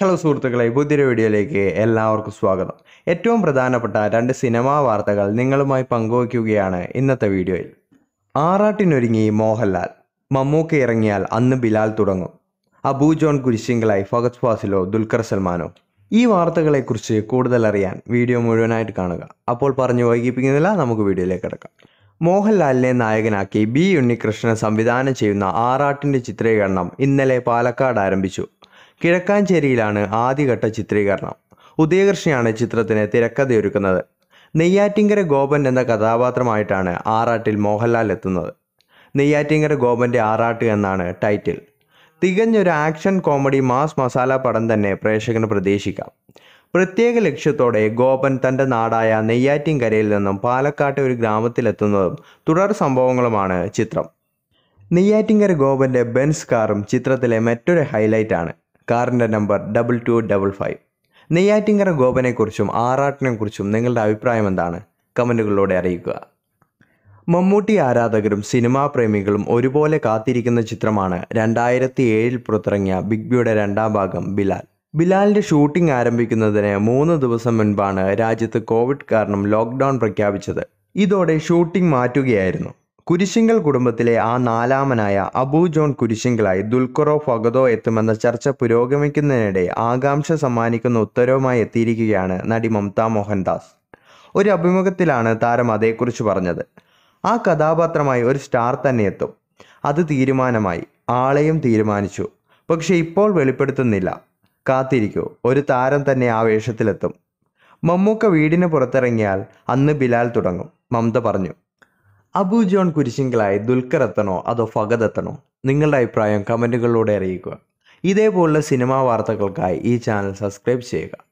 hello സുഹൃത്തുക്കളെ പുതിയൊരു വീഡിയോയിലേക്ക് എല്ലാവർക്കും സ്വാഗതം ഏറ്റവും പ്രധാനപ്പെട്ട രണ്ട് സിനിമാ വാർത്തകൾ നിങ്ങളുമായി പങ്കുവയ്ക്കുകയാണ് ഇന്നത്തെ വീഡിയോയിൽ ആറാട്ടിനൊരുങ്ങി മോഹൻലാൽ മമ്മൂക്ക ഇറങ്ങിയാൽ അന്ന് ബിലാൽ തുടങ്ങും അബു ജോൺ കുരിശിങ്കലായി ഫഗത് ഫാസിലോ ദുൽഖർ സൽമാനോ ഈ വാർത്തകളെക്കുറിച്ച് കൂടുതൽ അറിയാൻ വീഡിയോ മുഴുവനായിട്ട് കാണുക അപ്പോൾ പറഞ്ഞു വൈകിപ്പിക്കുന്നില്ല നമുക്ക് വീഡിയോയിലേക്ക് കിടക്കാം മോഹൻലാലിനെ നായകനാക്കി ബി ഉണ്ണികൃഷ്ണൻ സംവിധാനം ചെയ്യുന്ന ആറാട്ടിൻ്റെ ചിത്രീകരണം ഇന്നലെ പാലക്കാട് ആരംഭിച്ചു കിഴക്കാഞ്ചേരിയിലാണ് ആദ്യഘട്ട ചിത്രീകരണം ഉദയകൃഷ്ണയാണ് ചിത്രത്തിന് ഒരുക്കുന്നത് നെയ്യാറ്റിങ്കര ഗോപൻ എന്ന കഥാപാത്രമായിട്ടാണ് ആറാട്ടിൽ മോഹൻലാൽ എത്തുന്നത് നെയ്യാറ്റിങ്കര ഗോപൻ്റെ ആറാട്ട് എന്നാണ് ടൈറ്റിൽ തികഞ്ഞൊരു ആക്ഷൻ കോമഡി മാസ് മസാല പടം തന്നെ പ്രേക്ഷകന് പ്രതീക്ഷിക്കാം പ്രത്യേക ലക്ഷ്യത്തോടെ ഗോപൻ തൻ്റെ നാടായ നെയ്യാറ്റിൻകരയിൽ നിന്നും പാലക്കാട്ടെ ഒരു ഗ്രാമത്തിലെത്തുന്നതും തുടർ സംഭവങ്ങളുമാണ് ചിത്രം നെയ്യാറ്റിൻകര ഗോപൻ്റെ ബെൻസ് കാറും ചിത്രത്തിലെ മറ്റൊരു ഹൈലൈറ്റാണ് കാറിൻ്റെ number double two double five Neyyattinkara ഗോപനെക്കുറിച്ചും ആറാട്ടിനെക്കുറിച്ചും നിങ്ങളുടെ അഭിപ്രായം എന്താണ് കമൻറ്റുകളിലൂടെ അറിയിക്കുക മമ്മൂട്ടി ആരാധകരും സിനിമാ പ്രേമികളും ഒരുപോലെ കാത്തിരിക്കുന്ന ചിത്രമാണ് രണ്ടായിരത്തി ഏഴിൽ പുറത്തിറങ്ങിയ ബിഗ് ബിയുടെ രണ്ടാം ഭാഗം ബിലാൽ ബിലാലിൻ്റെ ഷൂട്ടിംഗ് ആരംഭിക്കുന്നതിന് മൂന്ന് ദിവസം മുൻപാണ് രാജ്യത്ത് കോവിഡ് കാരണം ലോക്ക്ഡൗൺ പ്രഖ്യാപിച്ചത് ഇതോടെ ഷൂട്ടിംഗ് മാറ്റുകയായിരുന്നു കുരിശിങ്കൽ കുടുംബത്തിലെ ആ നാലാമനായ അബൂ ജോൺ കുരിശിങ്കളായി ദുൽഖറോ ഫഗതോ എത്തുമെന്ന ചർച്ച പുരോഗമിക്കുന്നതിനിടെ ആകാംക്ഷ സമ്മാനിക്കുന്ന ഉത്തരവുമായി എത്തിയിരിക്കുകയാണ് നടി മമത മോഹൻദാസ് ഒരു അഭിമുഖത്തിലാണ് താരം അതേക്കുറിച്ച് പറഞ്ഞത് ആ കഥാപാത്രമായി ഒരു സ്റ്റാർ തന്നെ എത്തും അത് തീരുമാനമായി ആളെയും തീരുമാനിച്ചു പക്ഷേ ഇപ്പോൾ വെളിപ്പെടുത്തുന്നില്ല കാത്തിരിക്കൂ ഒരു താരം തന്നെ ആ വേഷത്തിലെത്തും മമ്മൂക്ക വീടിന് പുറത്തിറങ്ങിയാൽ അന്ന് ബിലാൽ തുടങ്ങും മമത പറഞ്ഞു അബു ജോൺ കുരിശിങ്കലായി ദുൽഖർ എത്തണോ അതോ ഫഗത് എത്തണോ നിങ്ങളുടെ അഭിപ്രായം കമൻറ്റുകളിലൂടെ അറിയിക്കുക ഇതേപോലുള്ള സിനിമാ വാർത്തകൾക്കായി ഈ ചാനൽ സബ്സ്ക്രൈബ് ചെയ്യുക